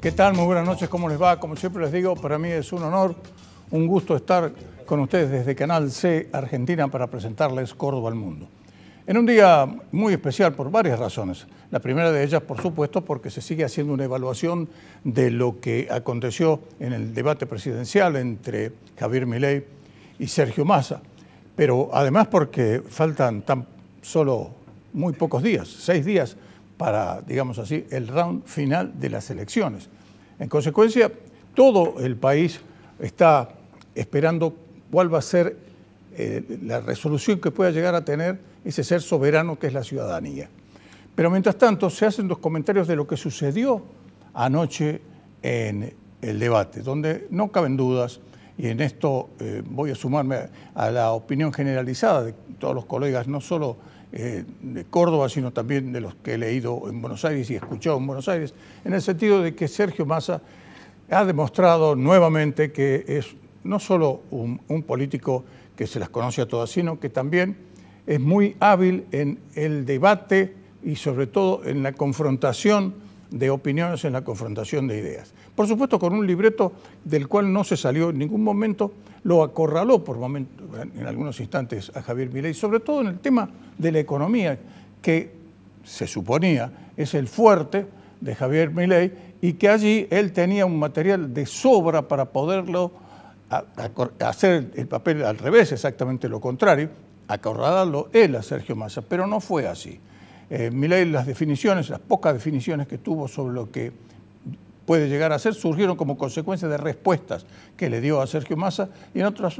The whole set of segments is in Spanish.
¿Qué tal? Muy buenas noches, ¿cómo les va? Como siempre les digo, para mí es un honor, un gusto estar con ustedes desde Canal C Argentina para presentarles Córdoba al Mundo. En un día muy especial por varias razones. La primera de ellas, por supuesto, porque se sigue haciendo una evaluación de lo que aconteció en el debate presidencial entre Javier Milei y Sergio Massa. Pero además porque faltan tan solo muy pocos días, seis días, para, digamos así, el round final de las elecciones. En consecuencia, todo el país está esperando cuál va a ser eh, la resolución que pueda llegar a tener ese ser soberano que es la ciudadanía. Pero mientras tanto, se hacen los comentarios de lo que sucedió anoche en el debate, donde no caben dudas, y en esto eh, voy a sumarme a la opinión generalizada de todos los colegas, no solo eh, de Córdoba, sino también de los que he leído en Buenos Aires y escuchado en Buenos Aires, en el sentido de que Sergio Massa ha demostrado nuevamente que es no solo un, un político que se las conoce a todas, sino que también es muy hábil en el debate y sobre todo en la confrontación de opiniones en la confrontación de ideas. Por supuesto, con un libreto del cual no se salió en ningún momento, lo acorraló por momento en algunos instantes a Javier Milei, sobre todo en el tema de la economía, que se suponía es el fuerte de Javier Milei y que allí él tenía un material de sobra para poderlo hacer el papel al revés, exactamente lo contrario, acorralarlo él a Sergio Massa, pero no fue así. Eh, las definiciones, las pocas definiciones que tuvo sobre lo que puede llegar a ser, surgieron como consecuencia de respuestas que le dio a Sergio Massa y en otras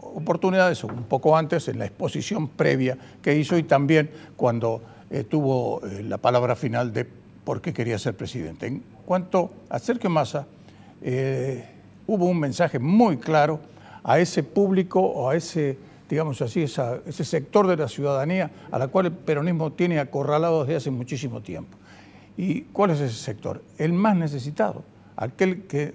oportunidades, un poco antes, en la exposición previa que hizo y también cuando eh, tuvo eh, la palabra final de por qué quería ser presidente. En cuanto a Sergio Massa, eh, hubo un mensaje muy claro a ese público o a ese digamos así, ese sector de la ciudadanía a la cual el peronismo tiene acorralado desde hace muchísimo tiempo. ¿Y cuál es ese sector? El más necesitado, aquel que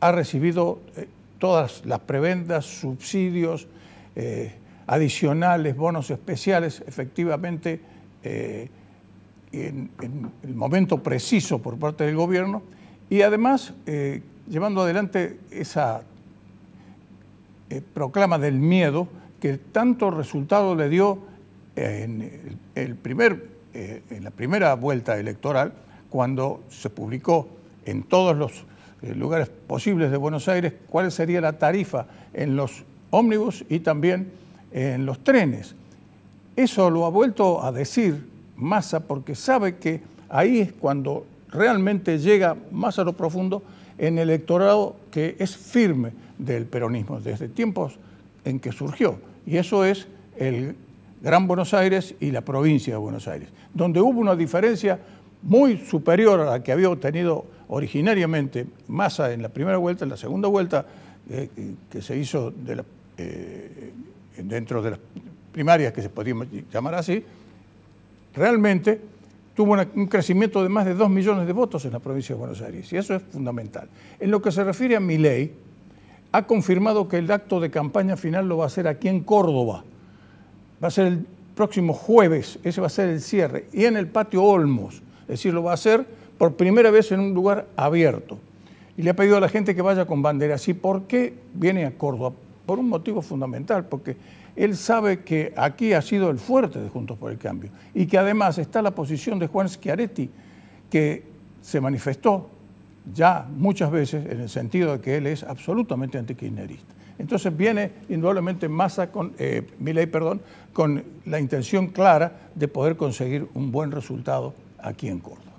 ha recibido eh, todas las prebendas, subsidios eh, adicionales, bonos especiales, efectivamente, eh, en, el momento preciso por parte del gobierno, y además llevando adelante esa eh, proclama del miedo que tanto resultado le dio eh, en, el eh, en la primera vuelta electoral, cuando se publicó en todos los lugares posibles de Buenos Aires cuál sería la tarifa en los ómnibus y también en los trenes. Eso lo ha vuelto a decir Massa porque sabe que ahí es cuando realmente llega más a lo profundo en el electorado que es firme del peronismo desde tiempos en que surgió. Y eso es el Gran Buenos Aires y la provincia de Buenos Aires, donde hubo una diferencia muy superior a la que había obtenido originariamente Massa en la primera vuelta, en la segunda vuelta, eh, que se hizo eh, dentro de las primarias que se podían llamar así, realmente tuvo un crecimiento de más de 2 millones de votos en la provincia de Buenos Aires, y eso es fundamental. En lo que se refiere a mi ley, ha confirmado que el acto de campaña final lo va a hacer aquí en Córdoba. Va a ser el próximo jueves, ese va a ser el cierre, y en el patio Olmos, es decir, lo va a hacer por primera vez en un lugar abierto. Y le ha pedido a la gente que vaya con bandera. ¿Y por qué viene a Córdoba? Por un motivo fundamental, porque él sabe que aquí ha sido el fuerte de Juntos por el Cambio y que además está la posición de Juan Schiaretti, que se manifestó ya muchas veces en el sentido de que él es absolutamente antikirchnerista. Entonces viene indudablemente Massa con, eh, perdón, con la intención clara de poder conseguir un buen resultado aquí en Córdoba.